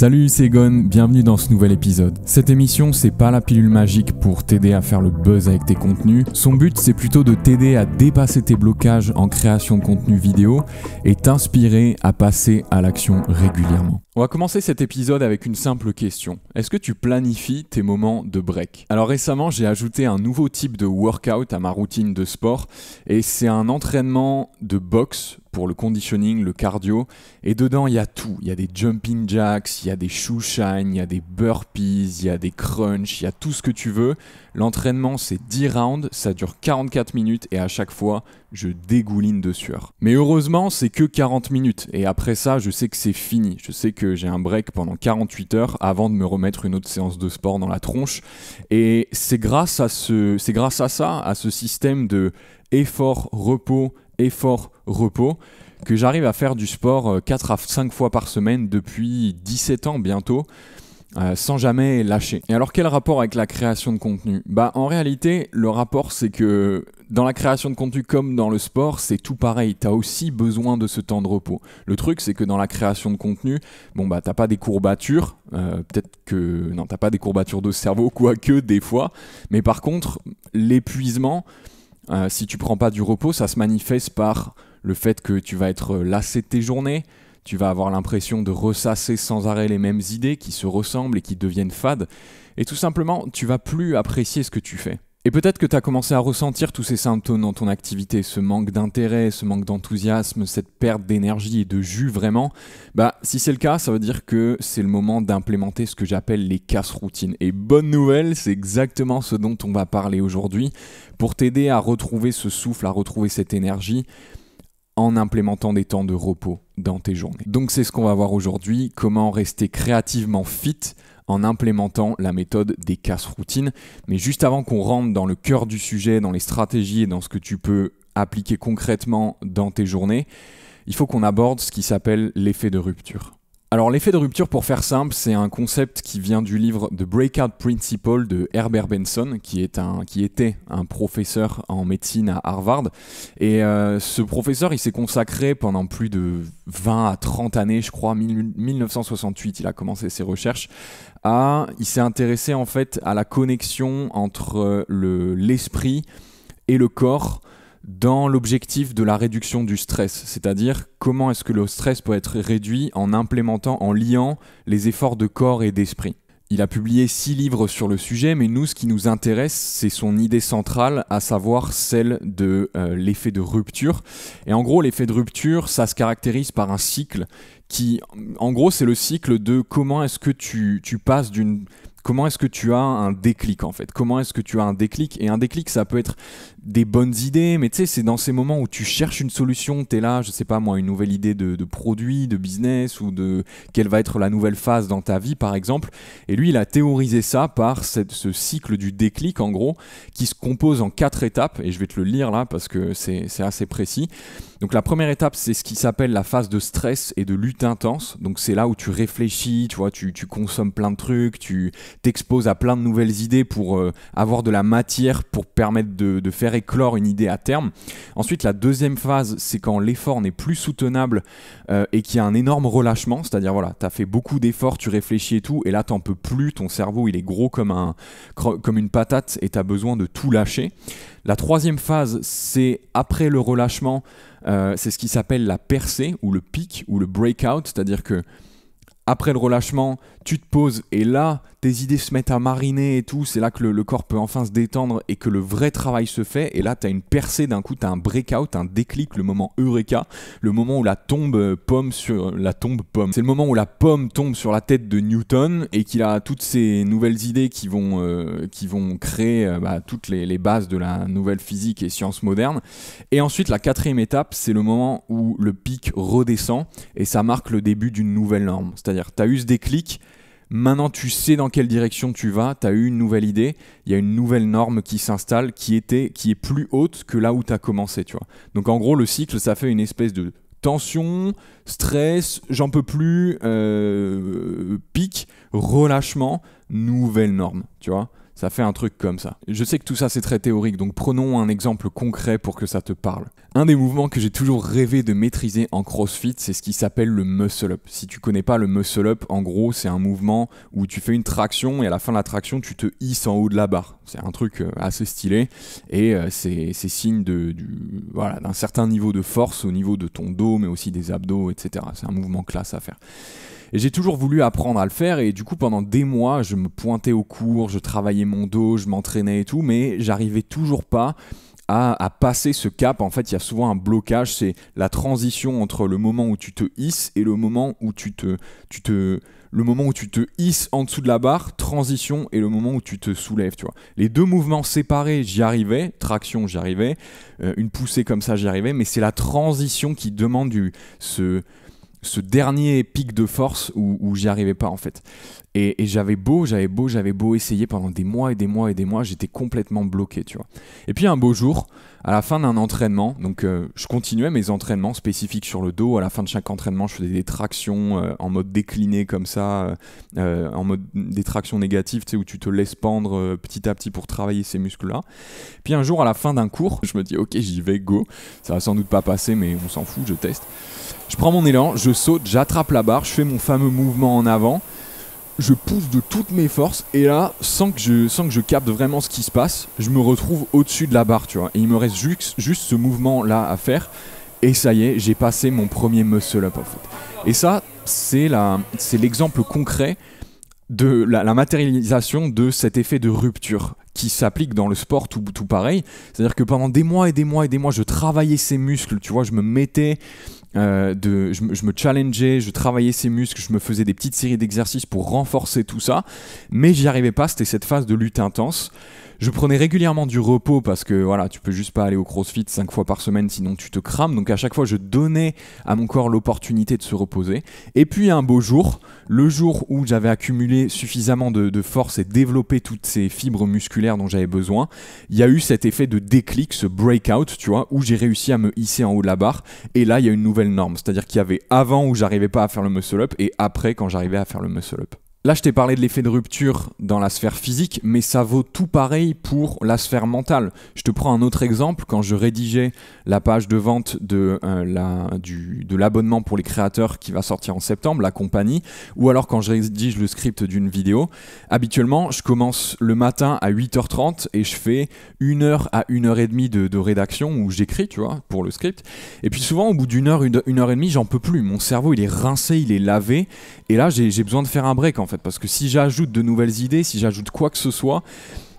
Salut, c'est Gon, bienvenue dans ce nouvel épisode. Cette émission, c'est pas la pilule magique pour t'aider à faire le buzz avec tes contenus. Son but, c'est plutôt de t'aider à dépasser tes blocages en création de contenu vidéo et t'inspirer à passer à l'action régulièrement. On va commencer cet épisode avec une simple question. Est-ce que tu planifies tes moments de break Alors récemment, j'ai ajouté un nouveau type de workout à ma routine de sport et c'est un entraînement de boxe pour le conditioning, le cardio. Et dedans, il y a tout. Il y a des jumping jacks, il y a des shine, il y a des burpees, il y a des crunchs, il y a tout ce que tu veux. L'entraînement, c'est 10 rounds, ça dure 44 minutes et à chaque fois, je dégouline de sueur. Mais heureusement, c'est que 40 minutes. Et après ça, je sais que c'est fini. Je sais que j'ai un break pendant 48 heures avant de me remettre une autre séance de sport dans la tronche. Et c'est grâce à ce, c'est grâce à ça, à ce système de effort, repos, effort, repos que j'arrive à faire du sport 4 euh, à 5 fois par semaine depuis 17 ans bientôt. Euh, sans jamais lâcher. Et alors quel rapport avec la création de contenu Bah en réalité le rapport c'est que dans la création de contenu comme dans le sport, c'est tout pareil, t'as aussi besoin de ce temps de repos. Le truc c'est que dans la création de contenu, bon bah t'as pas des courbatures, euh, peut-être que non t'as pas des courbatures de cerveau quoique des fois, mais par contre l'épuisement, si tu prends pas du repos, ça se manifeste par le fait que tu vas être lassé de tes journées, tu vas avoir l'impression de ressasser sans arrêt les mêmes idées qui se ressemblent et qui deviennent fades, et tout simplement, tu vas plus apprécier ce que tu fais. Et peut-être que tu as commencé à ressentir tous ces symptômes dans ton activité, ce manque d'intérêt, ce manque d'enthousiasme, cette perte d'énergie et de jus vraiment. Bah, si c'est le cas, ça veut dire que c'est le moment d'implémenter ce que j'appelle les casses routines. Et bonne nouvelle, c'est exactement ce dont on va parler aujourd'hui pour t'aider à retrouver ce souffle, à retrouver cette énergie en implémentant des temps de repos dans tes journées. Donc c'est ce qu'on va voir aujourd'hui, comment rester créativement fit en implémentant la méthode des casse routines. Mais juste avant qu'on rentre dans le cœur du sujet, dans les stratégies et dans ce que tu peux appliquer concrètement dans tes journées, il faut qu'on aborde ce qui s'appelle l'effet de rupture. Alors l'effet de rupture, pour faire simple, c'est un concept qui vient du livre The Breakout Principle de Herbert Benson, qui, est un, qui était un professeur en médecine à Harvard. Et euh, ce professeur, il s'est consacré pendant plus de 20 à 30 années, je crois, 1968, il a commencé ses recherches, à, il s'est intéressé en fait à la connexion entre euh, l'esprit et le corps dans l'objectif de la réduction du stress, c'est-à-dire comment est-ce que le stress peut être réduit en implémentant, en liant les efforts de corps et d'esprit. Il a publié six livres sur le sujet, mais nous, ce qui nous intéresse, c'est son idée centrale, à savoir celle de euh, l'effet de rupture. Et en gros, l'effet de rupture, ça se caractérise par un cycle qui, en gros, c'est le cycle de comment est-ce que tu, tu passes d'une comment est-ce que tu as un déclic en fait Comment est-ce que tu as un déclic Et un déclic, ça peut être des bonnes idées, mais tu sais, c'est dans ces moments où tu cherches une solution, tu es là, je sais pas moi, une nouvelle idée de, produit, de business, ou de quelle va être la nouvelle phase dans ta vie, par exemple. Et lui, il a théorisé ça par cette, ce cycle du déclic, en gros, qui se compose en quatre étapes, et je vais te le lire là, parce que c'est assez précis. Donc la première étape, c'est ce qui s'appelle la phase de stress et de lutte intense. Donc c'est là où tu réfléchis, tu vois, tu, consommes plein de trucs, tu t'exposes à plein de nouvelles idées pour euh, avoir de la matière pour permettre de faire éclore une idée à terme. Ensuite, la deuxième phase, c'est quand l'effort n'est plus soutenable euh, et qu'il y a un énorme relâchement, c'est-à-dire voilà, tu as fait beaucoup d'efforts, tu réfléchis et tout, et là t'en peux plus, ton cerveau il est gros comme, un, comme une patate et tu as besoin de tout lâcher. La troisième phase, c'est après le relâchement, euh, c'est ce qui s'appelle la percée ou le pic ou le breakout, c'est-à-dire que après le relâchement, tu te poses et là, tes idées se mettent à mariner et tout. C'est là que le, corps peut enfin se détendre et que le vrai travail se fait. Et là, tu as une percée d'un coup, tu as un breakout, un déclic, le moment eureka, le moment où la tombe euh, pomme sur euh, la tombe pomme. C'est le moment où la pomme tombe sur la tête de Newton et qu'il a toutes ces nouvelles idées qui vont, euh, qui vont créer bah, toutes les, bases de la nouvelle physique et science moderne. Et ensuite, la quatrième étape, c'est le moment où le pic redescend et ça marque le début d'une nouvelle norme. cest à tu as eu ce déclic, maintenant tu sais dans quelle direction tu vas, tu as eu une nouvelle idée, il y a une nouvelle norme qui s'installe qui, était, qui est plus haute que là où tu as commencé. Tu vois. Donc en gros, le cycle, ça fait une espèce de tension, stress, j'en peux plus, euh, pic, relâchement, nouvelle norme, tu vois ça fait un truc comme ça. Je sais que tout ça c'est très théorique, donc prenons un exemple concret pour que ça te parle. Un des mouvements que j'ai toujours rêvé de maîtriser en CrossFit, c'est ce qui s'appelle le muscle up. Si tu connais pas le muscle up, en gros, c'est un mouvement où tu fais une traction et à la fin de la traction, tu te hisses en haut de la barre. C'est un truc euh, assez stylé et euh, c'est signe de, du, voilà, d'un certain niveau de force au niveau de ton dos, mais aussi des abdos, etc. C'est un mouvement classe à faire. Et j'ai toujours voulu apprendre à le faire et du coup pendant des mois je me pointais au cours, je travaillais mon dos, je m'entraînais et tout, mais j'arrivais toujours pas à, passer ce cap. En fait, il y a souvent un blocage, c'est la transition entre le moment où tu te hisses et le moment où tu te, tu te, le moment où tu te hisses en dessous de la barre, transition et le moment où tu te soulèves. Tu vois, les deux mouvements séparés, j'y arrivais, traction, j'y arrivais, euh, une poussée comme ça, j'y arrivais, mais c'est la transition qui demande du ce ce dernier pic de force où, où j'y arrivais pas en fait. Et, et j'avais beau, j'avais beau, j'avais beau essayer pendant des mois et des mois et des mois, j'étais complètement bloqué, tu vois. Et puis un beau jour, à la fin d'un entraînement, donc euh, je continuais mes entraînements spécifiques sur le dos. À la fin de chaque entraînement, je faisais des tractions euh, en mode décliné comme ça, euh, en mode des tractions négatives, tu sais, où tu te laisses pendre petit à petit pour travailler ces muscles-là. Puis un jour, à la fin d'un cours, je me dis, ok, j'y vais, go. Ça va sans doute pas passer, mais on s'en fout, je teste. Je prends mon élan, je saute, j'attrape la barre, je fais mon fameux mouvement en avant je pousse de toutes mes forces et là, sans que je, que je capte vraiment ce qui se passe, je me retrouve au-dessus de la barre, tu vois. Et il me reste juste, ce mouvement-là à faire. Et ça y est, j'ai passé mon premier muscle-up, en fait. Et ça, c'est l'exemple concret de la, matérialisation de cet effet de rupture qui s'applique dans le sport tout, tout pareil. C'est-à-dire que pendant des mois et des mois et des mois, je travaillais ces muscles, tu vois, je me mettais euh, de, je, me challengeais, je travaillais ces muscles, je me faisais des petites séries d'exercices pour renforcer tout ça, mais j'y arrivais pas, c'était cette phase de lutte intense. Je prenais régulièrement du repos parce que voilà, tu peux juste pas aller au CrossFit 5 fois par semaine sinon tu te crames. Donc à chaque fois, je donnais à mon corps l'opportunité de se reposer. Et puis un beau jour, le jour où j'avais accumulé suffisamment de, force et développé toutes ces fibres musculaires dont j'avais besoin, il y a eu cet effet de déclic, ce breakout, tu vois, où j'ai réussi à me hisser en haut de la barre. Et là, il y a une nouvelle norme. C'est-à-dire qu'il y avait avant où j'arrivais pas à faire le muscle up et après quand j'arrivais à faire le muscle up. Là, je t'ai parlé de l'effet de rupture dans la sphère physique, mais ça vaut tout pareil pour la sphère mentale. Je te prends un autre exemple. Quand je rédigeais la page de vente de euh, l'abonnement pour les créateurs qui va sortir en septembre, la compagnie, ou alors quand je rédige le script d'une vidéo, habituellement, je commence le matin à 8h30 et je fais une heure à une heure et demie de, rédaction où j'écris, tu vois, pour le script. Et puis souvent, au bout d'une heure, une, une heure et demie, j'en peux plus. Mon cerveau, il est rincé, il est lavé. Et là, j'ai besoin de faire un break, en fait. Parce que si j'ajoute de nouvelles idées, si j'ajoute quoi que ce soit,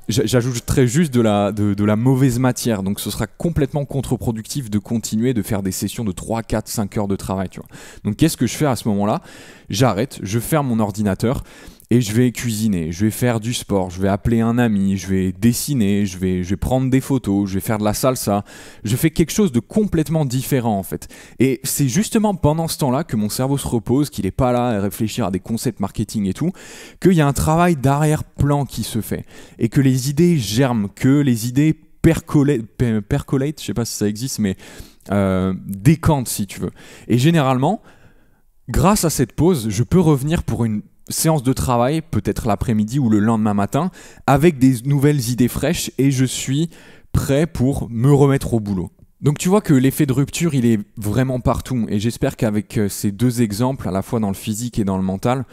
j'ajoute très juste de la, de, la mauvaise matière, donc ce sera complètement contre-productif de continuer de faire des sessions de 3, 4, 5 heures de travail. Donc qu'est-ce que je fais à ce moment-là J'arrête, je ferme mon ordinateur, et je vais cuisiner, je vais faire du sport, je vais appeler un ami, je vais dessiner, je vais, je vais prendre des photos, je vais faire de la salsa. Je fais quelque chose de complètement différent en fait. Et c'est justement pendant ce temps-là que mon cerveau se repose, qu'il n'est pas là à réfléchir à des concepts marketing et tout, qu'il y a un travail d'arrière-plan qui se fait et que les idées germent, que les idées percolate, percolate je sais pas si ça existe, mais euh, décantent si tu veux. Et généralement, grâce à cette pause, je peux revenir pour une séance de travail, peut-être l'après-midi ou le lendemain matin, avec des nouvelles idées fraîches et je suis prêt pour me remettre au boulot. Donc tu vois que l'effet de rupture, il est vraiment partout et j'espère qu'avec euh, ces deux exemples, à la fois dans le physique et dans le mental,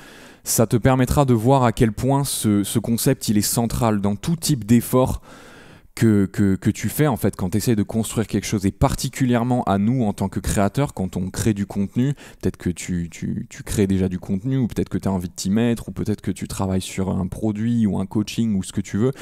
ça te permettra de voir à quel point ce, concept, il est central dans tout type d'effort que, que, tu fais en fait quand tu essaies de construire quelque chose et particulièrement à nous en tant que créateurs quand on crée du contenu peut-être que tu, tu, tu, crées déjà du contenu ou peut-être que tu as envie de t'y mettre ou peut-être que tu travailles sur un produit ou un coaching ou ce que tu veux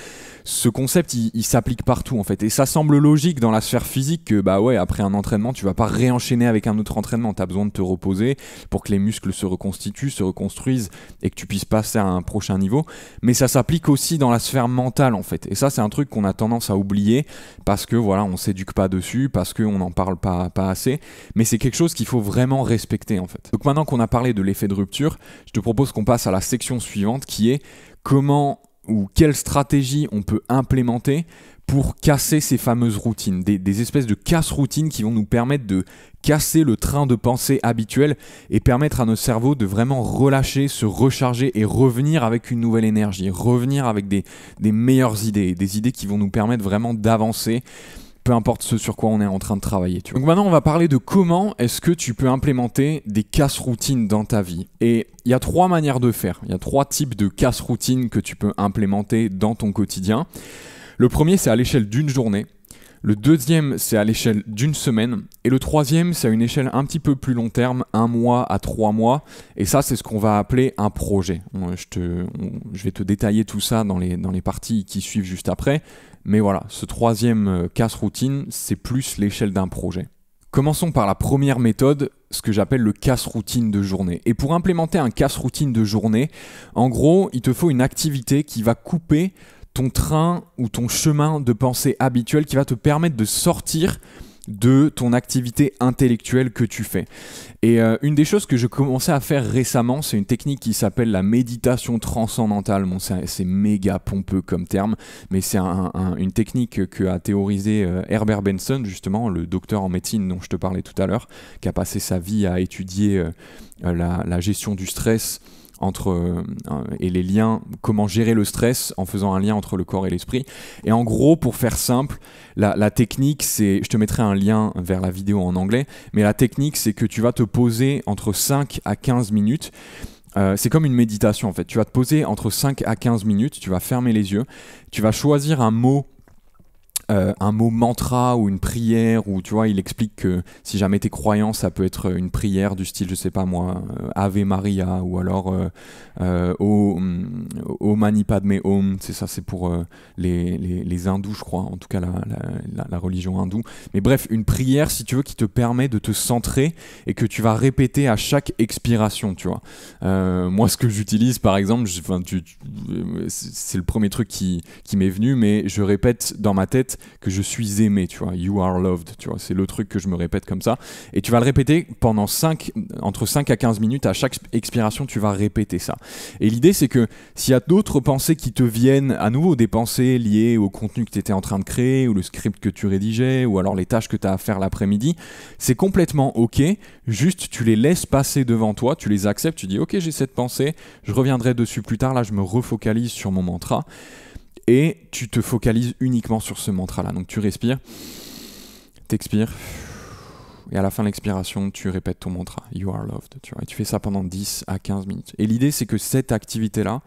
ce concept il, il s'applique partout en fait et ça semble logique dans la sphère physique que bah ouais après un entraînement tu vas pas réenchaîner avec un autre entraînement tu as besoin de te reposer pour que les muscles se reconstituent se reconstruisent et que tu puisses passer à un prochain niveau mais ça s'applique aussi dans la sphère mentale en fait et ça c'est un truc qu'on a tendance à oublier parce que voilà, on s'éduque pas dessus, parce qu'on n'en parle pas, pas assez. Mais c'est quelque chose qu'il faut vraiment respecter en fait. Donc maintenant qu'on a parlé de l'effet de rupture, je te propose qu'on passe à la section suivante qui est comment ou quelle stratégie on peut implémenter pour casser ces fameuses routines, des, espèces de casse-routines qui vont nous permettre de casser le train de pensée habituel et permettre à nos cerveaux de vraiment relâcher, se recharger et revenir avec une nouvelle énergie, revenir avec des, meilleures idées, des idées qui vont nous permettre vraiment d'avancer peu importe ce sur quoi on est en train de travailler. Donc maintenant, on va parler de comment est-ce que tu peux implémenter des casse-routines dans ta vie. Et il y a trois manières de faire. Il y a trois types de casse-routines que tu peux implémenter dans ton quotidien. Le premier, c'est à l'échelle d'une journée. Le deuxième, c'est à l'échelle d'une semaine. Et le troisième, c'est à une échelle un petit peu plus long terme, un mois à trois mois. Et ça, c'est ce qu'on va appeler un projet. Euh, je, vais te détailler tout ça dans les, dans les parties qui suivent juste après. Mais voilà, ce troisième euh, casse-routine, c'est plus l'échelle d'un projet. Commençons par la première méthode, ce que j'appelle le casse-routine de journée. Et pour implémenter un casse-routine de journée, en gros, il te faut une activité qui va couper ton train ou ton chemin de pensée habituel qui va te permettre de sortir de ton activité intellectuelle que tu fais. Et euh, une des choses que je commençais à faire récemment, c'est une technique qui s'appelle la méditation transcendantale. c'est méga pompeux comme terme, mais c'est une technique que a théorisé euh, Herbert Benson, justement, le docteur en médecine dont je te parlais tout à l'heure, qui a passé sa vie à étudier euh, la, gestion du stress entre, euh, et les liens, comment gérer le stress en faisant un lien entre le corps et l'esprit. Et en gros, pour faire simple, la, technique, c'est, je te mettrai un lien vers la vidéo en anglais, mais la technique, c'est que tu vas te poser entre 5 à 15 minutes. Euh, c'est comme une méditation en fait. Tu vas te poser entre 5 à 15 minutes, tu vas fermer les yeux, tu vas choisir un mot euh, un mot mantra ou une prière où tu vois il explique que si jamais t'es croyant ça peut être euh, une prière du style je sais pas moi euh, Ave Maria ou alors au au mm, Mani Padme Om c'est ça c'est pour les, hindous je crois en tout cas la, religion hindoue mais bref une prière si tu veux qui te permet de te centrer et que tu vas répéter à chaque expiration tu vois moi ce que j'utilise par exemple c'est le premier truc qui, qui m'est venu mais je répète dans ma tête que je suis aimé, tu vois. You are loved, tu vois. C'est le truc que je me répète comme ça. Et tu vas le répéter pendant 5, entre 5 à 15 minutes. À chaque expiration, tu vas répéter ça. Et l'idée, c'est que s'il y a d'autres pensées qui te viennent, à nouveau des pensées liées au contenu que tu étais en train de créer, ou le script que tu rédigeais, ou alors les tâches que tu as à faire l'après-midi, c'est complètement OK. Juste, tu les laisses passer devant toi, tu les acceptes, tu dis OK, j'ai cette pensée, je reviendrai dessus plus tard. Là, je me refocalise sur mon mantra et tu te focalises uniquement sur ce mantra-là. Donc tu respires, t'expires, et à la fin de l'expiration, tu répètes ton mantra, You are loved, tu et tu fais ça pendant 10 à 15 minutes. Et l'idée, c'est que cette activité-là,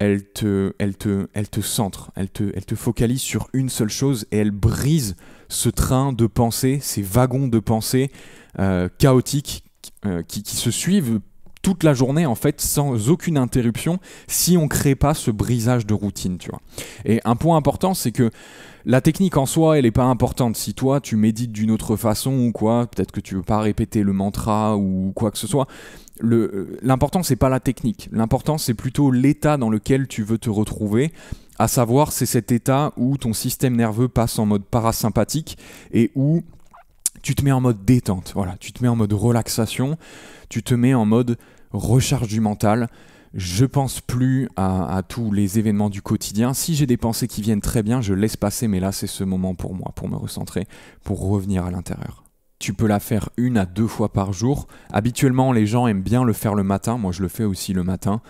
elle te, elle, te, elle te centre, elle te, elle te focalise sur une seule chose et elle brise ce train de pensée, ces wagons de pensée euh, chaotiques euh, qui se suivent toute la journée en fait sans aucune interruption si on crée pas ce brisage de routine, tu vois. Et un point important, c'est que la technique en soi, elle n'est pas importante. Si toi, tu médites d'une autre façon ou quoi, peut-être que tu veux pas répéter le mantra ou quoi que ce soit. Euh, l'important, c'est pas la technique. L'important, c'est plutôt l'état dans lequel tu veux te retrouver. À savoir, c'est cet état où ton système nerveux passe en mode parasympathique et où tu te mets en mode détente, voilà, tu te mets en mode relaxation, tu te mets en mode recharge du mental. Je pense plus à, à tous les événements du quotidien. Si j'ai des pensées qui viennent très bien, je laisse passer, mais là c'est ce moment pour moi, pour me recentrer, pour revenir à l'intérieur. Tu peux la faire une à deux fois par jour. Habituellement, les gens aiment bien le faire le matin. Moi, je le fais aussi le matin.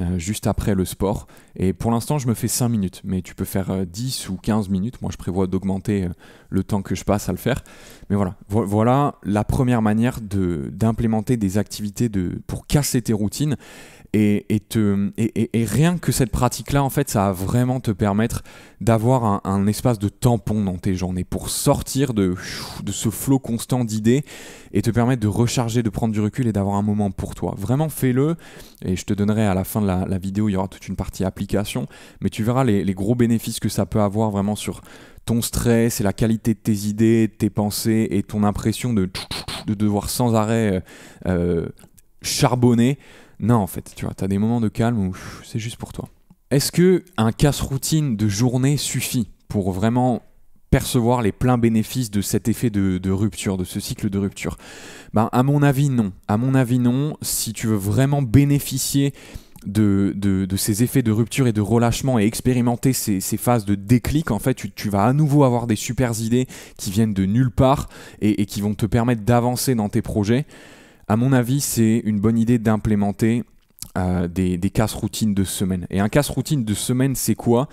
Euh, juste après le sport. Et pour l'instant, je me fais 5 minutes, mais tu peux faire 10 euh, ou 15 minutes. Moi, je prévois d'augmenter euh, le temps que je passe à le faire. Mais voilà, voilà la première manière d'implémenter des activités de, pour casser tes routines et, rien que cette pratique-là, en fait, ça va vraiment te permettre d'avoir un, espace de tampon dans tes journées pour sortir de, ce flot constant d'idées et te permettre de recharger, de prendre du recul et d'avoir un moment pour toi. Vraiment, fais-le et je te donnerai à la fin de la, vidéo, il y aura toute une partie application, mais tu verras les, gros bénéfices que ça peut avoir vraiment sur ton stress et la qualité de tes idées, tes pensées et ton impression de, devoir sans arrêt euh, euh, charbonner. Non, en fait, tu as des moments de calme où c'est juste pour toi. Est-ce que un casse-routine de journée suffit pour vraiment percevoir les pleins bénéfices de cet effet de, rupture, de ce cycle de rupture ben, À mon avis, non. À mon avis, non. Si tu veux vraiment bénéficier de, ces effets de rupture et de relâchement et expérimenter ces, phases de déclic, en fait, tu, vas à nouveau avoir des supers idées qui viennent de nulle part et qui vont te permettre d'avancer dans tes projets à mon avis, c'est une bonne idée d'implémenter euh, des, casse routines de semaine. Et un casse routine de semaine, c'est quoi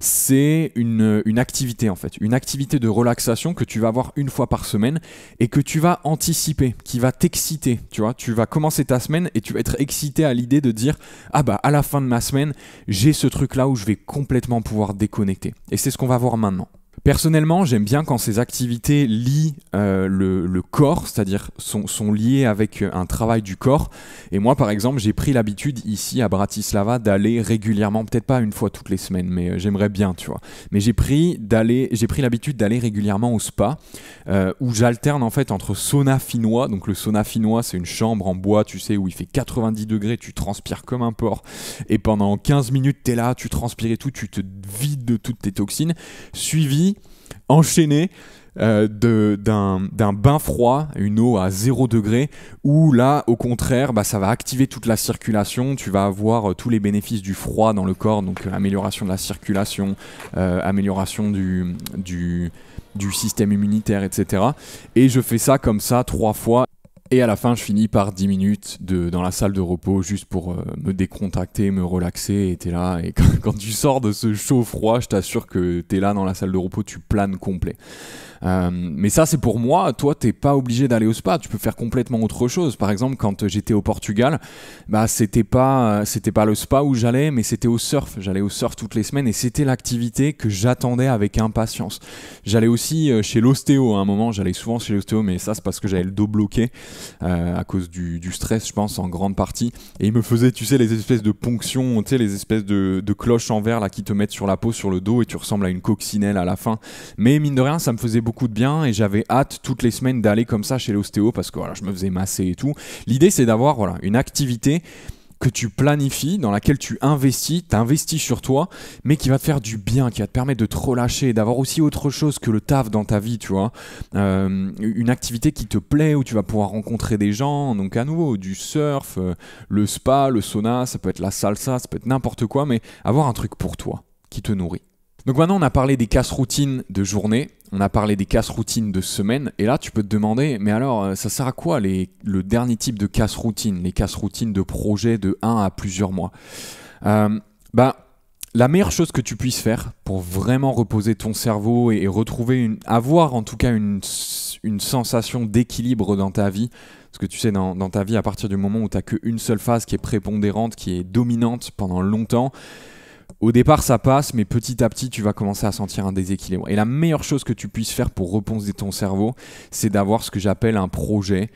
C'est une, une, activité en fait, une activité de relaxation que tu vas avoir une fois par semaine et que tu vas anticiper, qui va t'exciter. Tu vois, tu vas commencer ta semaine et tu vas être excité à l'idée de dire ah bah à la fin de ma semaine, j'ai ce truc là où je vais complètement pouvoir déconnecter. Et c'est ce qu'on va voir maintenant. Personnellement, j'aime bien quand ces activités lient euh, le, corps, c'est-à-dire sont, sont, liées avec euh, un travail du corps. Et moi, par exemple, j'ai pris l'habitude ici à Bratislava d'aller régulièrement, peut-être pas une fois toutes les semaines, mais euh, j'aimerais bien, tu vois. Mais j'ai pris d'aller, j'ai pris l'habitude d'aller régulièrement au spa, où j'alterne en fait entre sauna finnois. Donc le sauna finnois, c'est une chambre en bois, tu sais, où il fait 90 degrés, tu transpires comme un porc, et pendant 15 minutes, t'es là, tu transpires et tout, tu te vides de toutes tes toxines, suivi enchaîné euh, d'un bain froid, une eau à 0 degré, où là, au contraire, bah, ça va activer toute la circulation, tu vas avoir euh, tous les bénéfices du froid dans le corps, donc euh, amélioration de la circulation, amélioration du, du, du, système immunitaire, etc. Et je fais ça comme ça trois fois, et à la fin, je finis par 10 minutes de, dans la salle de repos juste pour euh, me décontacter, me relaxer. Et t'es là. Et quand, quand, tu sors de ce chaud froid, je t'assure que t'es là dans la salle de repos, tu planes complet. Euh, mais ça, c'est pour moi. Toi, t'es pas obligé d'aller au spa. Tu peux faire complètement autre chose. Par exemple, quand j'étais au Portugal, bah c'était pas c'était pas le spa où j'allais, mais c'était au surf. J'allais au surf toutes les semaines et c'était l'activité que j'attendais avec impatience. J'allais aussi euh, chez l'ostéo. À un moment, j'allais souvent chez l'ostéo, mais ça, c'est parce que j'avais le dos bloqué euh, à cause du, du, stress, je pense, en grande partie. Et il me faisait, tu sais, les espèces de ponctions, tu sais, les espèces de, de cloches en verre là qui te mettent sur la peau, sur le dos et tu ressembles à une coccinelle à la fin. Mais mine de rien, ça me faisait beaucoup de bien et j'avais hâte toutes les semaines d'aller comme ça chez l'ostéo parce que voilà, je me faisais masser et tout. L'idée, c'est d'avoir voilà, une activité que tu planifies, dans laquelle tu investis, t'investis sur toi, mais qui va te faire du bien, qui va te permettre de te relâcher, d'avoir aussi autre chose que le taf dans ta vie, tu vois. Euh, une activité qui te plaît, où tu vas pouvoir rencontrer des gens, donc à nouveau, du surf, euh, le spa, le sauna, ça peut être la salsa, ça peut être n'importe quoi, mais avoir un truc pour toi, qui te nourrit. Donc maintenant, on a parlé des casse routines de journée, on a parlé des casse routines de semaine, et là, tu peux te demander, mais alors, euh, ça sert à quoi le dernier type de casse routine, les casse routines de projet de 1 à plusieurs mois euh, Bah, la meilleure chose que tu puisses faire pour vraiment reposer ton cerveau et, retrouver une, avoir en tout cas une, sensation d'équilibre dans ta vie, parce que tu sais, dans, dans ta vie, à partir du moment où tu n'as qu'une seule phase qui est prépondérante, qui est dominante pendant longtemps, au départ, ça passe, mais petit à petit, tu vas commencer à sentir un déséquilibre. Et la meilleure chose que tu puisses faire pour reposer ton cerveau, c'est d'avoir ce que j'appelle un projet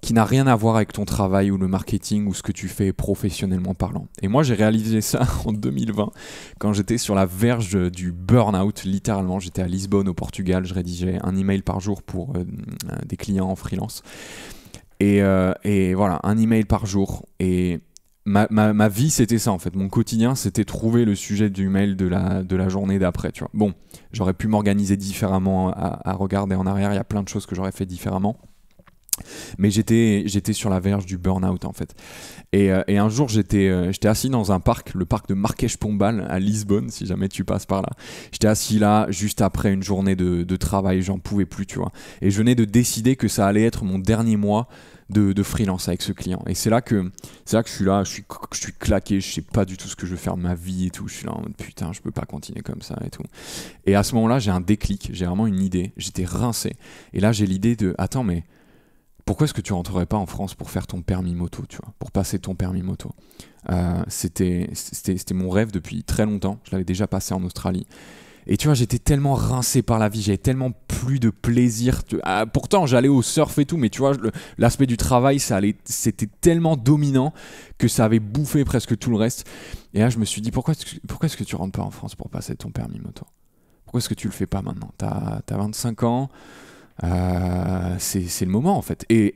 qui n'a rien à voir avec ton travail ou le marketing ou ce que tu fais professionnellement parlant. Et moi, j'ai réalisé ça en 2020 quand j'étais sur la verge du burn-out, littéralement. J'étais à Lisbonne, au Portugal. Je rédigeais un email par jour pour euh, des clients en freelance. Et, euh, et voilà, un email par jour. Et ma, ma, vie, c'était ça en fait. Mon quotidien, c'était trouver le sujet du mail de la, de la journée d'après. Tu vois. Bon, j'aurais pu m'organiser différemment à, regarder en arrière. Il y a plein de choses que j'aurais fait différemment. Mais j'étais, j'étais sur la verge du burn-out en fait. Et, euh, un jour, j'étais, euh, j'étais assis dans un parc, le parc de marquèche pombal à Lisbonne, si jamais tu passes par là. J'étais assis là juste après une journée de, de travail, j'en pouvais plus, tu vois. Et je venais de décider que ça allait être mon dernier mois de, freelance avec ce client. Et c'est là que c'est là que je suis là, je suis, je suis claqué, je sais pas du tout ce que je veux faire de ma vie et tout. Je suis là en mode putain, je peux pas continuer comme ça et tout. Et à ce moment-là, j'ai un déclic, j'ai vraiment une idée. J'étais rincé. Et là, j'ai l'idée de attends, mais pourquoi est-ce que tu rentrerais pas en France pour faire ton permis moto, tu vois, pour passer ton permis moto euh, C'était mon rêve depuis très longtemps. Je l'avais déjà passé en Australie. Et tu vois, j'étais tellement rincé par la vie, j'avais tellement plus de plaisir. Ah, pourtant, j'allais au surf et tout, mais tu vois, l'aspect du travail, ça allait, c'était tellement dominant que ça avait bouffé presque tout le reste. Et là, je me suis dit, pourquoi, pourquoi est-ce que tu rentres pas en France pour passer ton permis moto Pourquoi est-ce que tu le fais pas maintenant T'as as 25 ans. Euh, c'est le moment en fait. Et,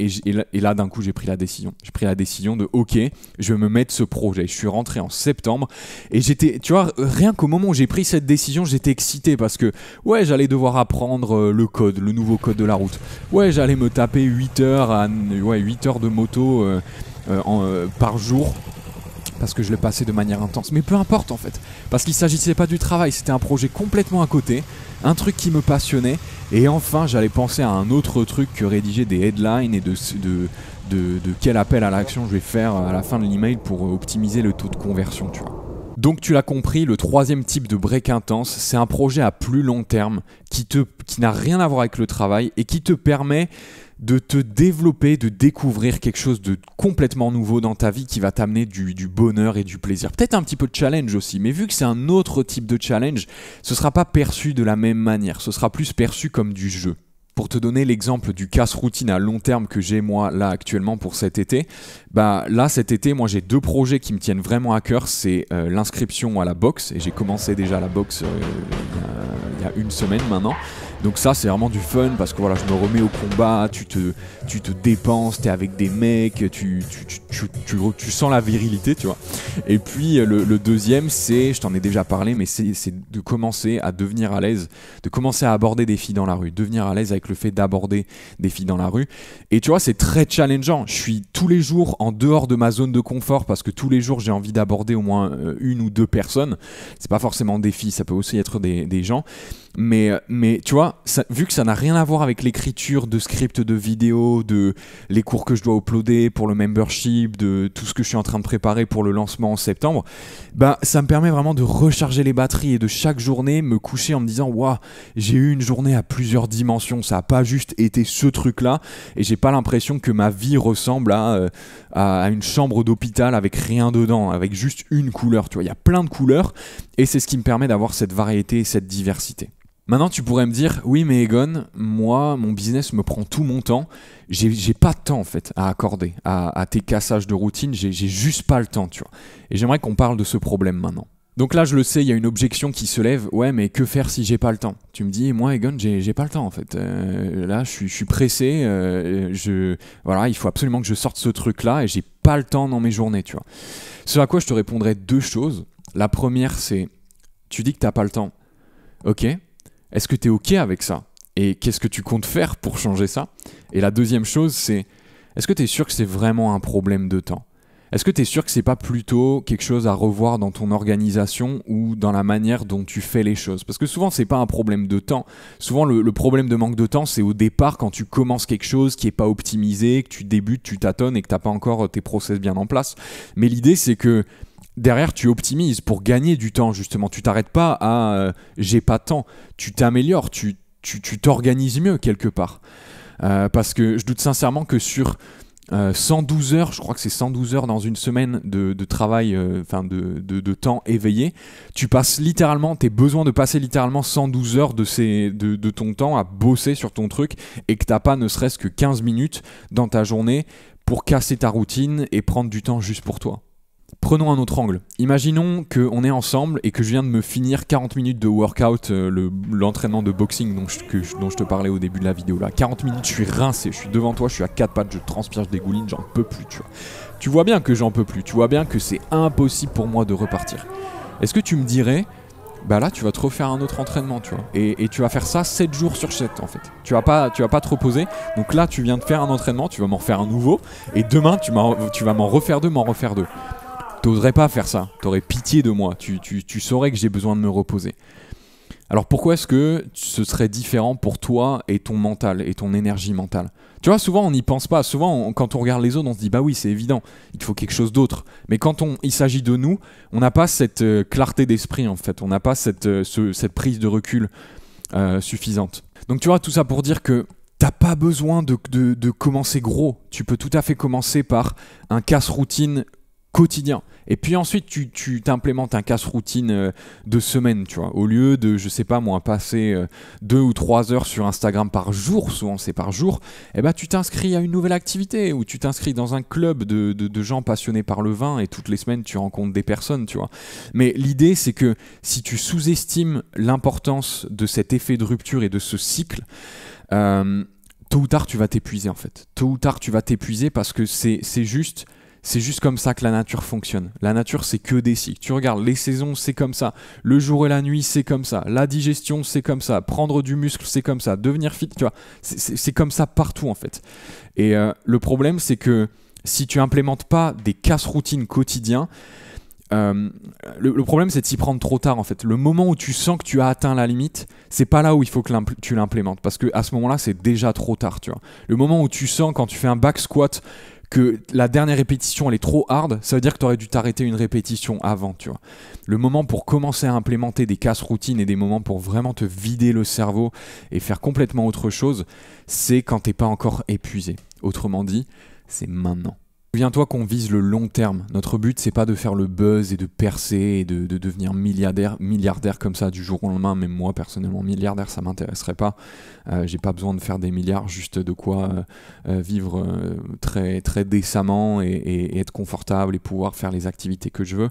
là, d'un coup, j'ai pris la décision. J'ai pris la décision de OK, je vais me mettre ce projet. Je suis rentré en septembre et j'étais, tu vois, rien qu'au moment où j'ai pris cette décision, j'étais excité parce que ouais, j'allais devoir apprendre euh, le code, le nouveau code de la route. Ouais, j'allais me taper 8 heures, heures de moto. Euh, par jour parce que je l'ai passé de manière intense. Mais peu importe en fait, parce qu'il s'agissait pas du travail, c'était un projet complètement à côté, un truc qui me passionnait. Et enfin, j'allais penser à un autre truc que rédiger des headlines et de, de, quel appel à l'action je vais faire à la fin de l'email pour euh, optimiser le taux de conversion, tu vois. Donc tu l'as compris, le troisième type de break intense, c'est un projet à plus long terme qui, te, qui n'a rien à voir avec le travail et qui te permet de te développer, de découvrir quelque chose de complètement nouveau dans ta vie qui va t'amener du, bonheur et du plaisir. Peut-être un petit peu de challenge aussi, mais vu que c'est un autre type de challenge, ce ne sera pas perçu de la même manière, ce sera plus perçu comme du jeu. Pour te donner l'exemple du casse-routine à long terme que j'ai moi là actuellement pour cet été, bah là cet été moi j'ai deux projets qui me tiennent vraiment à cœur, c'est euh, l'inscription à la boxe et j'ai commencé déjà la boxe euh, il y a une semaine maintenant donc ça c'est vraiment du fun parce que voilà je me remets au combat, tu te, tu te dépenses, t'es avec des mecs, tu, tu, tu, sens la virilité tu vois. Et puis le, deuxième c'est, je t'en ai déjà parlé, mais c'est de commencer à devenir à l'aise, de commencer à aborder des filles dans la rue, devenir à l'aise avec le fait d'aborder des filles dans la rue. Et tu vois c'est très challengeant, je suis tous les jours en dehors de ma zone de confort parce que tous les jours j'ai envie d'aborder au moins euh, une ou deux personnes. C'est pas forcément des filles, ça peut aussi être des, des gens. Euh, mais, tu vois, ça, vu que ça n'a rien à voir avec l'écriture de scripts de vidéos, de les cours que je dois uploader pour le membership, de tout ce que je suis en train de préparer pour le lancement en septembre, bah, ça me permet vraiment de recharger les batteries et de chaque journée me coucher en me disant Waouh, j'ai eu une journée à plusieurs dimensions, ça n'a pas juste été ce truc-là, et j'ai pas l'impression que ma vie ressemble euh, à, une chambre d'hôpital avec rien dedans, avec juste une couleur. Tu vois, il y a plein de couleurs, et c'est ce qui me permet d'avoir cette variété cette diversité. Maintenant, tu pourrais me dire, oui, mais Egon, moi, mon business me prend tout mon temps. J'ai pas de temps, en fait, à accorder à, tes cassages de routine. J'ai juste pas le temps, tu vois. Et j'aimerais qu'on parle de ce problème maintenant. Donc là, je le sais, il y a une objection qui se lève. Ouais, mais que faire si j'ai pas le temps Tu me dis, moi, Egon, j'ai pas le temps en fait. Euh, là, je suis, pressé. Euh, voilà, il faut absolument que je sorte ce truc-là et j'ai pas le temps dans mes journées, tu vois. Ce à quoi je te répondrais deux choses. La première, c'est, tu dis que t'as pas le temps. Ok, est-ce que tu es OK avec ça Et qu'est-ce que tu comptes faire pour changer ça Et la deuxième chose, c'est est-ce que tu es sûr que c'est vraiment un problème de temps Est-ce que tu es sûr que c'est pas plutôt quelque chose à revoir dans ton organisation ou dans la manière dont tu fais les choses Parce que souvent, c'est pas un problème de temps. Souvent, le, problème de manque de temps, c'est au départ quand tu commences quelque chose qui n'est pas optimisé, que tu débutes, tu tâtonnes et que tu pas encore tes process bien en place. Mais l'idée, c'est que derrière, tu optimises pour gagner du temps, justement. Tu t'arrêtes pas à euh, j'ai pas de temps. Tu t'améliores, tu t'organises tu, mieux quelque part. Euh, parce que je doute sincèrement que sur 112 euh, heures, je crois que c'est 112 heures dans une semaine de, travail, enfin de, de, temps éveillé, tu passes littéralement, as besoin de passer littéralement 112 heures de, ces, de, ton temps à bosser sur ton truc et que n'as pas ne serait-ce que 15 minutes dans ta journée pour casser ta routine et prendre du temps juste pour toi. Prenons un autre angle. Imaginons qu'on est ensemble et que je viens de me finir 40 minutes de workout, euh, l'entraînement de boxing dont je, te parlais au début de la vidéo. Là. 40 minutes, je suis rincé, je suis devant toi, je suis à quatre pattes, je transpire, je dégouline, j'en peux plus. Tu vois. tu vois bien que j'en peux plus, tu vois bien que c'est impossible pour moi de repartir. Est-ce que tu me dirais, bah là tu vas te refaire un autre entraînement, tu vois. Et, tu vas faire ça 7 jours sur 7 en fait. Tu vas pas, tu vas pas te reposer. Donc là tu viens de faire un entraînement, tu vas m'en refaire un nouveau. Et demain tu vas m'en refaire deux, m'en refaire deux. T'oserais pas faire ça. T'aurais pitié de moi. Tu, saurais que j'ai besoin de me reposer. Alors pourquoi est-ce que ce serait différent pour toi et ton mental et ton énergie mentale Tu vois, souvent on n'y pense pas. Souvent, quand on regarde les autres, on se dit bah oui, c'est évident. Il faut quelque chose d'autre. Mais quand on, il s'agit de nous, on n'a pas cette euh, clarté d'esprit en fait. On n'a pas cette, euh, cette prise de recul euh, suffisante. Donc tu vois, tout ça pour dire que T'as pas besoin de, de, commencer gros. Tu peux tout à fait commencer par un casse-routine quotidien. Et puis ensuite, tu, t'implémentes un casse-routine euh, de semaine, tu vois. Au lieu de, je sais pas moi, passer euh, deux ou trois heures sur Instagram par jour, souvent c'est par jour, eh ben, tu t'inscris à une nouvelle activité ou tu t'inscris dans un club de, gens passionnés par le vin et toutes les semaines tu rencontres des personnes, tu vois. Mais l'idée, c'est que si tu sous-estimes l'importance de cet effet de rupture et de ce cycle, euh, tôt ou tard, tu vas t'épuiser en fait. Tôt ou tard, tu vas t'épuiser parce que c'est, c'est juste c'est juste comme ça que la nature fonctionne. La nature, c'est que des cycles. Tu regardes, les saisons, c'est comme ça. Le jour et la nuit, c'est comme ça. La digestion, c'est comme ça. Prendre du muscle, c'est comme ça. Devenir fit, tu vois. C'est comme ça partout, en fait. Et euh, le problème, c'est que si tu implémentes pas des casse-routines quotidiens, euh, le, problème, c'est de s'y prendre trop tard, en fait. Le moment où tu sens que tu as atteint la limite, c'est pas là où il faut que tu l'implémentes, parce que à ce moment-là, c'est déjà trop tard, tu vois. Le moment où tu sens, quand tu fais un back squat que la dernière répétition elle est trop hard, ça veut dire que tu aurais dû t'arrêter une répétition avant, tu vois. Le moment pour commencer à implémenter des casses routines et des moments pour vraiment te vider le cerveau et faire complètement autre chose, c'est quand t'es pas encore épuisé. Autrement dit, c'est maintenant. Souviens-toi qu'on vise le long terme. Notre but, c'est pas de faire le buzz et de percer et de, devenir milliardaire, milliardaire comme ça du jour au lendemain. Même moi, personnellement, milliardaire, ça m'intéresserait pas. Euh, j'ai pas besoin de faire des milliards, juste de quoi euh, euh, vivre très, très décemment et, être confortable et pouvoir faire les activités que je veux.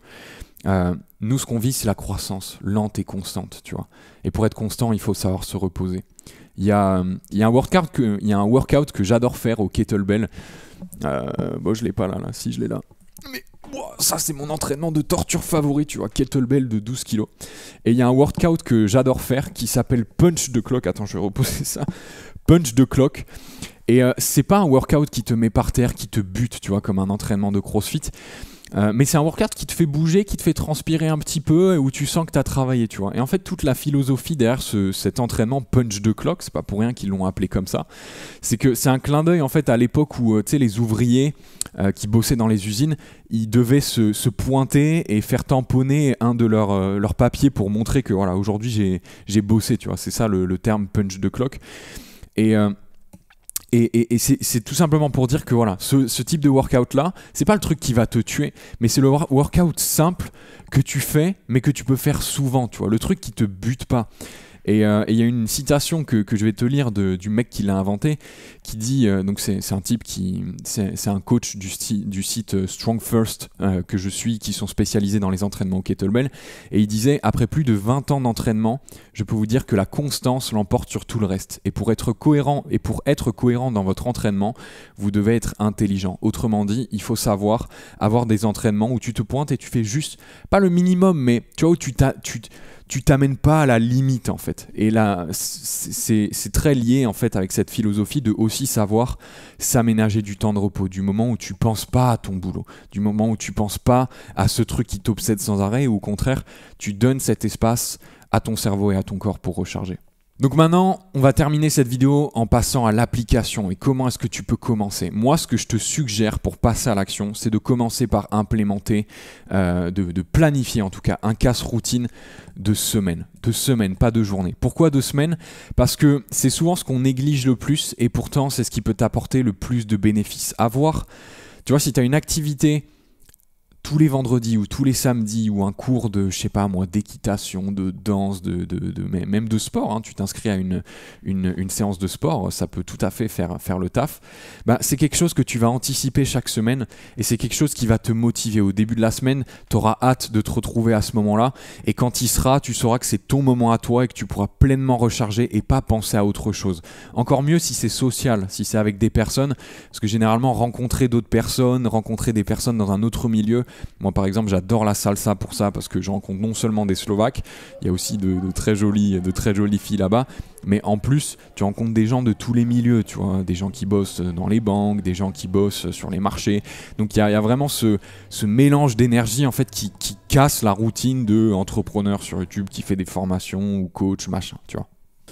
Nous, ce qu'on vit, c'est la croissance lente et constante, tu vois. Et pour être constant, il faut savoir se reposer. Il y a, un workout que, que j'adore faire au kettlebell. Euh, bon, je l'ai pas là, Si, je l'ai là. Mais ça, c'est mon entraînement de torture favori, tu vois. Kettlebell de 12 kilos. Et il y a un workout que j'adore faire qui s'appelle Punch de Clock. Attends, je vais reposer ça. Punch de Clock. Et euh, c'est pas un workout qui te met par terre, qui te bute, tu vois, comme un entraînement de crossfit. Euh, mais c'est un workout qui te fait bouger, qui te fait transpirer un petit peu et où tu sens que tu as travaillé, tu vois. Et en fait, toute la philosophie derrière cet entraînement punch de clock, c'est pas pour rien qu'ils l'ont appelé comme ça, c'est que c'est un clin d'œil en fait à l'époque où euh, sais, les ouvriers euh, qui bossaient dans les usines, ils devaient se, pointer et faire tamponner un de leurs leur papiers pour montrer que voilà, aujourd'hui j'ai bossé, tu vois. C'est ça le, le, terme punch de clock. Et. Et, c'est tout simplement pour dire que voilà, ce, type de workout là, c'est pas le truc qui va te tuer, mais c'est le workout simple que tu fais, mais que tu peux faire souvent, tu vois, le truc qui te bute pas. Euh, et il y a une citation que, je vais te lire du mec qui l'a inventé, qui dit, euh, donc c'est un type qui, c'est un coach du, du site euh, Strong First que je suis, qui sont spécialisés dans les entraînements au kettlebell, et il disait, après plus de 20 ans d'entraînement, je peux vous dire que la constance l'emporte sur tout le reste. Et pour être cohérent, et pour être cohérent dans votre entraînement, vous devez être intelligent. Autrement dit, il faut savoir avoir des entraînements où tu te pointes et tu fais juste, pas le minimum, mais tu vois, où tu, tu, tu t'amènes pas à la limite en fait. Et là, c'est très lié en fait avec cette philosophie de aussi savoir s'aménager du temps de repos, du moment où tu penses pas à ton boulot, du moment où tu penses pas à ce truc qui t'obsède sans arrêt, ou au contraire, tu donnes cet espace à ton cerveau et à ton corps pour recharger. Donc maintenant, on va terminer cette vidéo en passant à l'application et comment est-ce que tu peux commencer. Moi, ce que je te suggère pour passer à l'action, c'est de commencer par implémenter, euh, de, planifier en tout cas un casse-routine de semaine. De semaine, pas de journée. Pourquoi de semaine Parce que c'est souvent ce qu'on néglige le plus et pourtant c'est ce qui peut t'apporter le plus de bénéfices. voir, tu vois, si tu as une activité tous les vendredis ou tous les samedis ou un cours de, je sais pas moi, d'équitation, de danse, de, même de sport, hein, tu t'inscris à une, séance de sport, ça peut tout à fait faire, le taf, bah, c'est quelque chose que tu vas anticiper chaque semaine et c'est quelque chose qui va te motiver. Au début de la semaine, tu auras hâte de te retrouver à ce moment-là et quand il sera, tu sauras que c'est ton moment à toi et que tu pourras pleinement recharger et pas penser à autre chose. Encore mieux si c'est social, si c'est avec des personnes, parce que généralement rencontrer d'autres personnes, rencontrer des personnes dans un autre milieu, moi, par exemple, j'adore la salsa pour ça parce que je rencontre non seulement des Slovaques, il y a aussi de, très jolies, de très jolies filles là-bas, mais en plus, tu rencontres des gens de tous les milieux, tu vois, des gens qui bossent dans les banques, des gens qui bossent sur les marchés. Donc, il y, a, vraiment ce, mélange d'énergie en fait qui, casse la routine de entrepreneur sur YouTube qui fait des formations ou coach, machin, tu vois.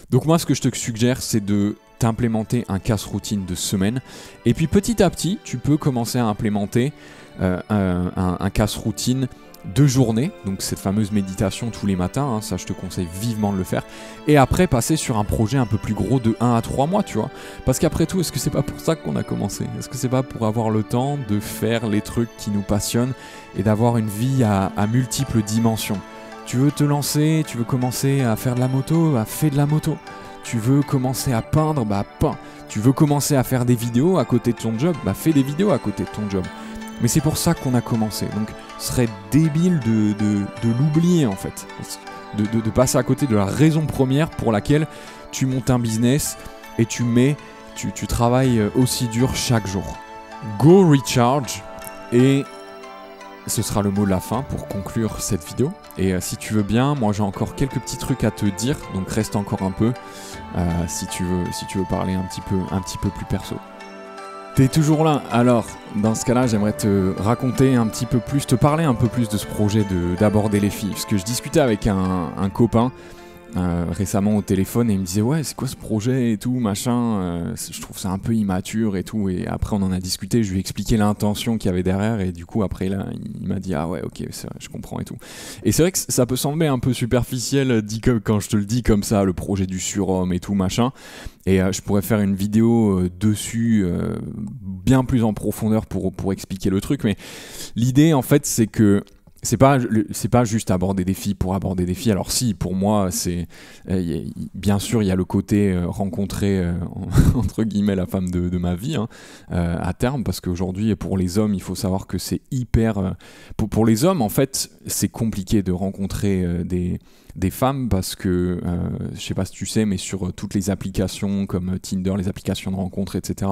Donc moi, ce que je te suggère, c'est de t'implémenter un casse-routine de semaine. Et puis petit à petit, tu peux commencer à implémenter euh, un, un, casse-routine de journée, donc cette fameuse méditation tous les matins, hein, ça je te conseille vivement de le faire, et après passer sur un projet un peu plus gros de 1 à 3 mois, tu vois. Parce qu'après tout, est-ce que c'est pas pour ça qu'on a commencé Est-ce que c'est pas pour avoir le temps de faire les trucs qui nous passionnent et d'avoir une vie à, multiples dimensions Tu veux te lancer, tu veux commencer à faire de la moto, bah, fais de la moto. Tu veux commencer à peindre, bah Tu veux commencer à faire des vidéos à côté de ton job, bah fais des vidéos à côté de ton job. Mais c'est pour ça qu'on a commencé. Donc, ce serait débile de, l'oublier en fait. De, passer à côté de la raison première pour laquelle tu montes un business et tu mets, tu, travailles euh, aussi dur chaque jour. Go recharge et ce sera le mot de la fin pour conclure cette vidéo. Et euh, si tu veux bien, moi j'ai encore quelques petits trucs à te dire, donc reste encore un peu euh, si, tu veux, si tu veux parler un petit peu, un petit peu plus perso. T'es toujours là. Alors, dans ce cas-là, j'aimerais te raconter un petit peu plus, te parler un peu plus de ce projet d'aborder les filles. Parce que je discutais avec un, un copain euh, récemment au téléphone et il me disait ouais c'est quoi ce projet et tout machin euh, je trouve ça un peu immature et tout et après on en a discuté je lui ai expliqué l'intention qu'il y avait derrière et du coup après là il m'a dit ah ouais ok ça, je comprends et tout et c'est vrai que ça peut sembler un peu superficiel euh, dit quand je te le dis comme ça le projet du surhomme et tout machin et je pourrais faire une vidéo dessus bien plus en profondeur pour, pour expliquer le truc mais l'idée en fait c'est que c'est pas c'est pas juste aborder des filles pour aborder des filles alors si pour moi c'est euh, bien sûr il y a le côté euh, rencontrer euh, entre guillemets la femme de, ma vie hein, à terme parce qu'aujourd'hui pour les hommes il faut savoir que c'est hyper pour, pour, les hommes en fait c'est compliqué de rencontrer des des femmes parce que, je euh, je sais pas si tu sais, mais sur euh, toutes les applications comme euh, Tinder, les applications de rencontres, etc.,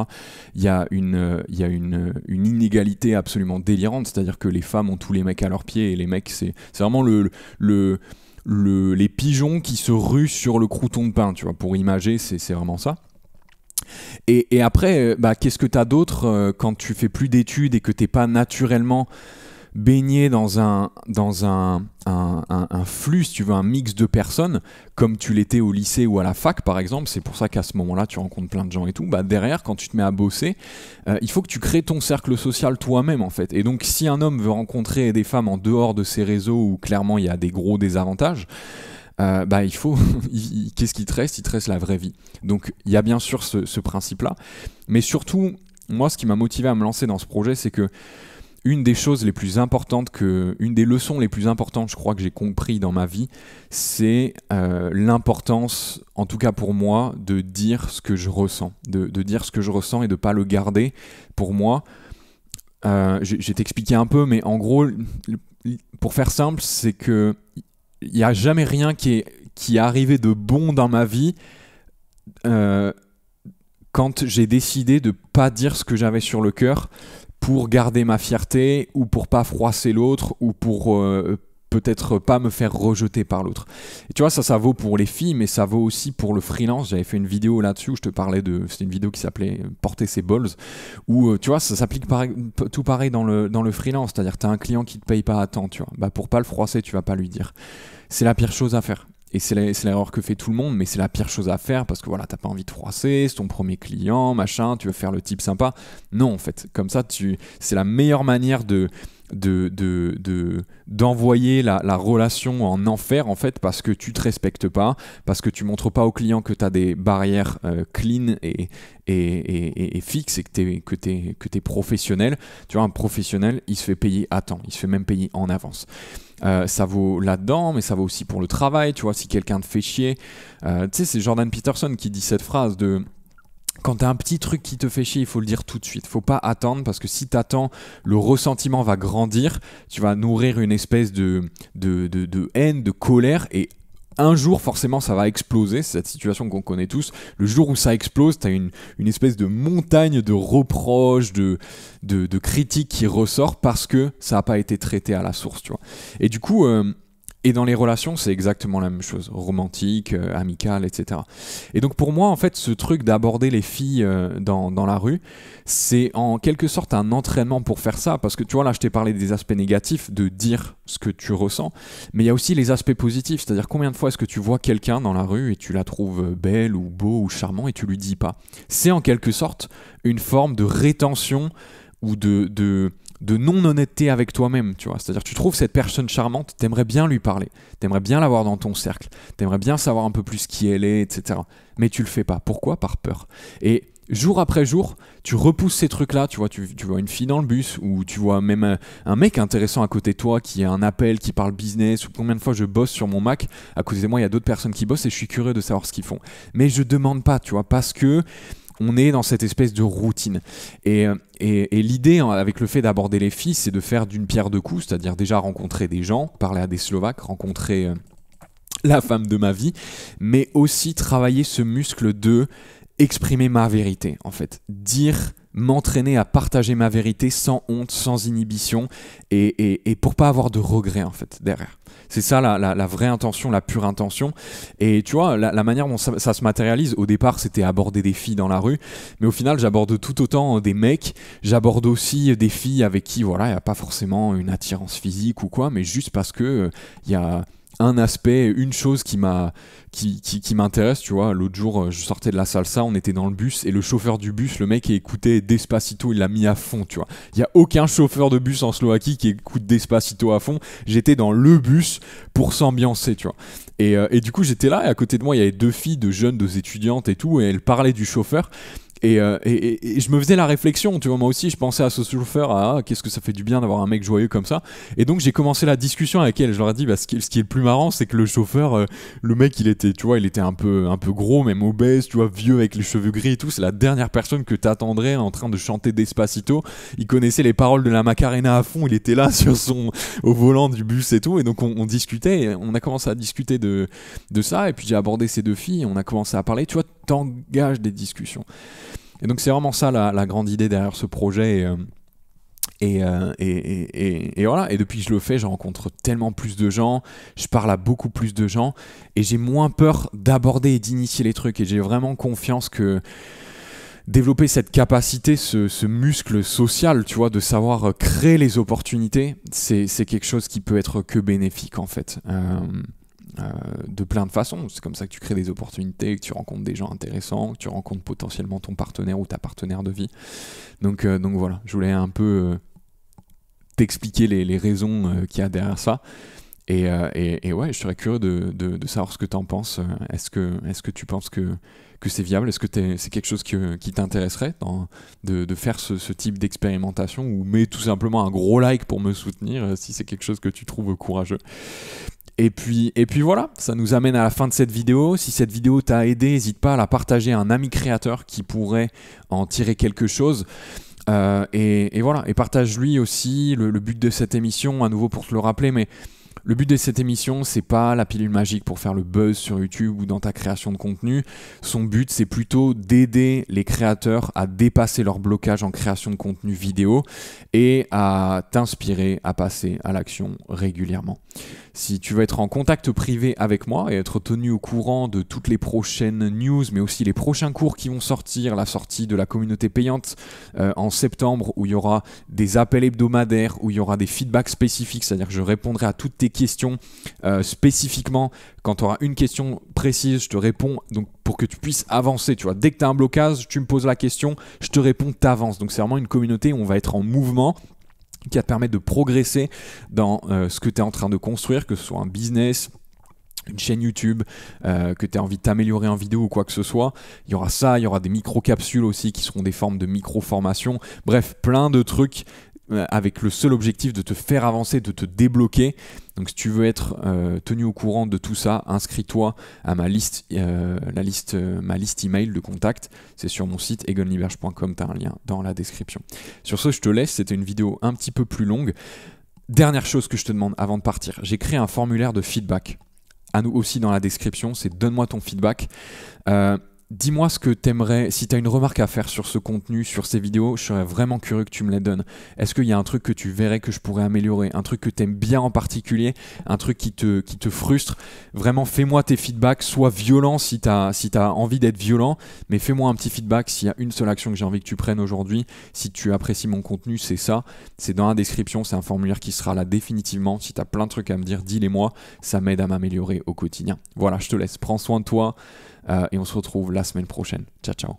il y a, une, il une, inégalité absolument délirante. C'est-à-dire que les femmes ont tous les mecs à leurs pieds et les mecs, c'est vraiment le, les pigeons qui se ruent sur le crouton de pain, tu vois. Pour imager, c'est vraiment ça. Et, après, bah, qu'est-ce que tu as d'autre quand tu fais plus d'études et que t'es pas naturellement baigner dans un, dans un, un, flux, si tu veux, un mix de personnes, comme tu l'étais au lycée ou à la fac, par exemple, c'est pour ça qu'à ce moment-là, tu rencontres plein de gens et tout, bah derrière, quand tu te mets à bosser, euh, il faut que tu crées ton cercle social toi-même, en fait. Et donc, si un homme veut rencontrer des femmes en dehors de ses réseaux où clairement il y a des gros désavantages, euh, bah, il faut. Qu'est-ce qui te reste Il te reste la vraie vie. Donc, il y a bien sûr ce, ce principe-là. Mais surtout, moi, ce qui m'a motivé à me lancer dans ce projet, c'est que une des choses les plus importantes que, une des leçons les plus importantes, je crois que j'ai compris dans ma vie, c'est euh, l'importance, en tout cas pour moi, de dire ce que je ressens, de, dire ce que je ressens et de pas le garder. Pour moi, euh, j'ai t'expliqué un peu, mais en gros, pour faire simple, c'est que il n'y a jamais rien qui est, qui est arrivé de bon dans ma vie. Euh, quand j'ai décidé de pas dire ce que j'avais sur le cœur, pour garder ma fierté ou pour pas froisser l'autre ou pour euh, peut-être pas me faire rejeter par l'autre. tu vois, ça, ça vaut pour les filles, mais ça vaut aussi pour le freelance. J'avais fait une vidéo là-dessus où je te parlais de. C'est une vidéo qui s'appelait euh, Porter ses balls, où euh, tu vois, ça s'applique tout pareil dans le, dans le freelance. C'est-à-dire, tu as un client qui te paye pas à temps, tu vois. Bah, pour pas le froisser, tu vas pas lui dire. C'est la pire chose à faire. Et c'est l'erreur que fait tout le monde, mais c'est la pire chose à faire parce que voilà, t'as pas envie de froisser, c'est ton premier client, machin, tu veux faire le type sympa. Non, en fait, comme ça, tu, c'est la meilleure manière de, de, d'envoyer de, la, la, relation en enfer en fait parce que tu te respectes pas, parce que tu montres pas au client que tu as des barrières euh, clean et, et, et, et, fixes et que tu es, que, es, que es professionnel. Tu vois, un professionnel, il se fait payer à temps, il se fait même payer en avance. Euh, ça vaut là-dedans, mais ça vaut aussi pour le travail, tu vois, si quelqu'un te fait chier. Euh, tu sais, c'est Jordan Peterson qui dit cette phrase de quand t'as un petit truc qui te fait chier, il faut le dire tout de suite. Faut pas attendre parce que si t'attends, le ressentiment va grandir. Tu vas nourrir une espèce de, de, haine, de colère et un jour, forcément, ça va exploser. C'est cette situation qu'on connaît tous. Le jour où ça explose, tu as une, espèce de montagne de reproches, de, de, critiques qui ressort parce que ça n'a pas été traité à la source, tu vois. Et du coup, euh, et dans les relations, c'est exactement la même chose, romantique, euh, amicale, etc. Et donc pour moi, en fait, ce truc d'aborder les filles euh, dans, la rue, c'est en quelque sorte un entraînement pour faire ça, parce que tu vois, là, je t'ai parlé des aspects négatifs, de dire ce que tu ressens, mais il y a aussi les aspects positifs, c'est-à-dire combien de fois est-ce que tu vois quelqu'un dans la rue et tu la trouves euh, belle ou beau ou charmant et tu lui dis pas. C'est en quelque sorte une forme de rétention ou de de non-honnêteté avec toi-même, tu vois. C'est-à-dire, tu trouves cette personne charmante, t'aimerais bien lui parler, t'aimerais bien l'avoir dans ton cercle, t'aimerais bien savoir un peu plus qui elle est, etc. Mais tu le fais pas. Pourquoi Par peur. Et jour après jour, tu repousses ces trucs-là, tu vois, tu, vois une fille dans le bus, ou tu vois même un, mec intéressant à côté de toi qui a un appel, qui parle business, ou combien de fois je bosse sur mon Mac, à côté de moi, il y a d'autres personnes qui bossent et je suis curieux de savoir ce qu'ils font. Mais je demande pas, tu vois, parce que on est dans cette espèce de routine. Et, euh, l'idée hein, avec le fait d'aborder les filles, c'est de faire d'une pierre deux coups, c'est-à-dire déjà rencontrer des gens, parler à des Slovaques, rencontrer euh, la femme de ma vie, mais aussi travailler ce muscle de exprimer ma vérité, en fait. Dire m'entraîner à partager ma vérité sans honte, sans inhibition, et, et, et pour pas avoir de regrets en fait derrière. C'est ça la, la, vraie intention, la pure intention. Et tu vois, la, manière dont ça, se matérialise, au départ c'était aborder des filles dans la rue, mais au final j'aborde tout autant euh, des mecs, j'aborde aussi euh, des filles avec qui, voilà, il n'y a pas forcément une attirance physique ou quoi, mais juste parce que euh, y a un aspect, une chose qui m'a qui, qui, qui m'intéresse, tu vois. L'autre jour, euh, je sortais de la salsa, on était dans le bus et le chauffeur du bus, le mec, écoutait écoutait Despacito, il l'a mis à fond, tu vois. Il y a aucun chauffeur de bus en Slovaquie qui écoute Despacito à fond. J'étais dans le bus pour s'ambiancer, tu vois. Et, euh, et du coup, j'étais là et à côté de moi, il y avait deux filles, deux jeunes, deux étudiantes et tout, et elles parlaient du chauffeur. Euh, et, je me faisais la réflexion, tu vois, moi aussi, je pensais à ce chauffeur à ah, qu'est-ce que ça fait du bien d'avoir un mec joyeux comme ça. Et donc j'ai commencé la discussion avec elle. Je leur ai dit, bah, ce, qui, est le plus marrant, c'est que le chauffeur, euh, le mec, il était, tu vois, il était un peu, un peu gros, même obèse, tu vois, vieux avec les cheveux gris et tout. C'est la dernière personne que t'attendrais en train de chanter Despacito. Il connaissait les paroles de la Macarena à fond. Il était là sur son, au volant du bus et tout. Et donc on, on discutait. on a commencé à discuter de, de ça. Et puis j'ai abordé ces deux filles. On a commencé à parler. Tu vois, t'engages des discussions. Et donc c'est vraiment ça la, grande idée derrière ce projet. Euh, euh, et, voilà, et depuis que je le fais, je rencontre tellement plus de gens, je parle à beaucoup plus de gens, et j'ai moins peur d'aborder et d'initier les trucs, et j'ai vraiment confiance que développer cette capacité, ce, muscle social, tu vois, de savoir créer les opportunités, c'est quelque chose qui peut être que bénéfique en fait. Euh, euh, de plein de façons. C'est comme ça que tu crées des opportunités, que tu rencontres des gens intéressants, que tu rencontres potentiellement ton partenaire ou ta partenaire de vie. Donc, euh, donc voilà, je voulais un peu euh, t'expliquer les, raisons qu'il y a derrière ça. Et, ouais, je serais curieux de, savoir ce que tu en penses. Est-ce que, est que tu penses que, que c'est viable Est-ce que c'est quelque chose qui t'intéresserait de, faire ce, ce type d'expérimentation Ou mets tout simplement un gros like pour me soutenir si c'est quelque chose que tu trouves courageux. Et puis, et puis voilà, ça nous amène à la fin de cette vidéo. Si cette vidéo t'a aidé, n'hésite pas à la partager à un ami créateur qui pourrait en tirer quelque chose. Euh, et, voilà, et partage-lui aussi le, le, but de cette émission, à nouveau pour te le rappeler, mais le but de cette émission, c'est pas la pilule magique pour faire le buzz sur YouTube ou dans ta création de contenu. Son but, c'est plutôt d'aider les créateurs à dépasser leur blocage en création de contenu vidéo et à t'inspirer à passer à l'action régulièrement si tu veux être en contact privé avec moi et être tenu au courant de toutes les prochaines news, mais aussi les prochains cours qui vont sortir, la sortie de la communauté payante euh, en septembre, où il y aura des appels hebdomadaires, où il y aura des feedbacks spécifiques, c'est-à-dire que je répondrai à toutes tes questions euh, spécifiquement. Quand tu auras une question précise, je te réponds donc pour que tu puisses avancer. Tu vois, dès que tu as un blocage, tu me poses la question, je te réponds, tu avances. Donc c'est vraiment une communauté où on va être en mouvement qui va te permettre de progresser dans euh, ce que tu es en train de construire, que ce soit un business, une chaîne YouTube, euh, que tu as envie de t'améliorer en vidéo ou quoi que ce soit. Il y aura ça, il y aura des micro-capsules aussi qui seront des formes de micro-formation. Bref, plein de trucs euh, avec le seul objectif de te faire avancer, de te débloquer. Donc si tu veux être euh, tenu au courant de tout ça, inscris-toi à ma liste, euh, la liste, ma liste email de contact. C'est sur mon site egonliberge.com, tu as un lien dans la description. Sur ce, je te laisse, c'était une vidéo un petit peu plus longue. Dernière chose que je te demande avant de partir, j'ai créé un formulaire de feedback. À nous aussi dans la description, c'est donne-moi ton feedback. Dis-moi ce que t'aimerais, si t'as une remarque à faire sur ce contenu, sur ces vidéos, je serais vraiment curieux que tu me les donnes. Est-ce qu'il y a un truc que tu verrais que je pourrais améliorer, un truc que t'aimes bien en particulier, un truc qui te, qui te frustre Vraiment, fais-moi tes feedbacks, sois violent si t'as si as envie d'être violent, mais fais-moi un petit feedback s'il y a une seule action que j'ai envie que tu prennes aujourd'hui. Si tu apprécies mon contenu, c'est ça. C'est dans la description, c'est un formulaire qui sera là définitivement. Si as plein de trucs à me dire, dis-les-moi, ça m'aide à m'améliorer au quotidien. Voilà, je te laisse, prends soin de toi. Euh, et on se retrouve la semaine prochaine. Ciao, ciao.